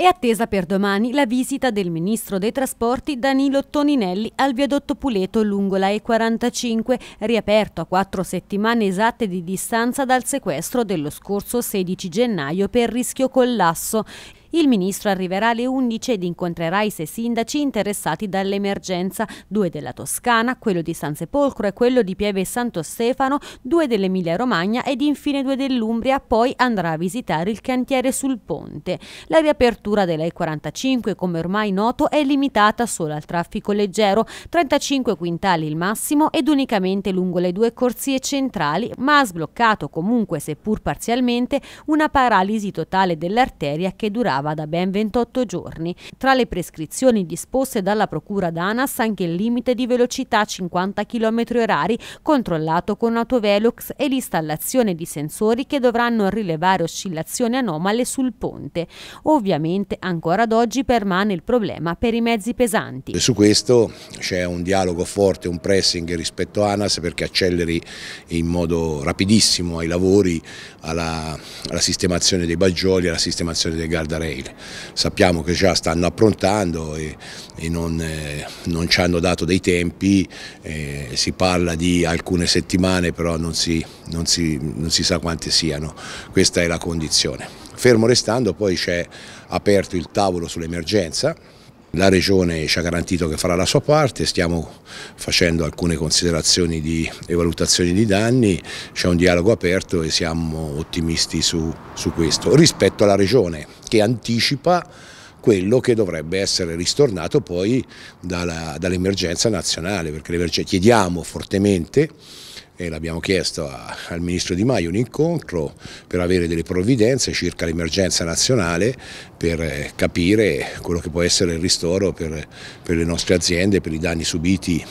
È attesa per domani la visita del ministro dei trasporti Danilo Toninelli al viadotto Puleto lungo la E45, riaperto a quattro settimane esatte di distanza dal sequestro dello scorso 16 gennaio per rischio collasso. Il ministro arriverà alle 11 ed incontrerà i sei sindaci interessati dall'emergenza, due della Toscana, quello di San Sepolcro e quello di Pieve Santo Stefano, due dell'Emilia Romagna ed infine due dell'Umbria, poi andrà a visitare il cantiere sul ponte. La riapertura della E45, come ormai noto, è limitata solo al traffico leggero, 35 quintali il massimo ed unicamente lungo le due corsie centrali, ma ha sbloccato comunque, seppur parzialmente, una paralisi totale dell'arteria che durava scattava da ben 28 giorni. Tra le prescrizioni disposte dalla Procura d'Anas anche il limite di velocità 50 km h controllato con autovelox e l'installazione di sensori che dovranno rilevare oscillazioni anomale sul ponte. Ovviamente ancora ad oggi permane il problema per i mezzi pesanti. Su questo c'è un dialogo forte, un pressing rispetto a ANAS perché acceleri in modo rapidissimo ai lavori, alla, alla sistemazione dei baggioli, alla sistemazione dei guardarelli mail. Sappiamo che già stanno approntando e, e non, eh, non, ci hanno dato dei tempi, eh, si parla di alcune settimane però non si, non, si, non si sa quante siano, questa è la condizione. Fermo restando poi c'è aperto il tavolo sull'emergenza la Regione ci ha garantito che farà la sua parte, stiamo facendo alcune considerazioni di, e valutazioni di danni, c'è un dialogo aperto e siamo ottimisti su, su questo rispetto alla Regione che anticipa quello che dovrebbe essere ristornato poi dall'emergenza dall nazionale, perché chiediamo fortemente e l'abbiamo chiesto a, al Ministro Di Maio un incontro per avere delle provvidenze circa l'emergenza nazionale per eh, capire quello che può essere il ristoro per, per le nostre aziende, per i danni subiti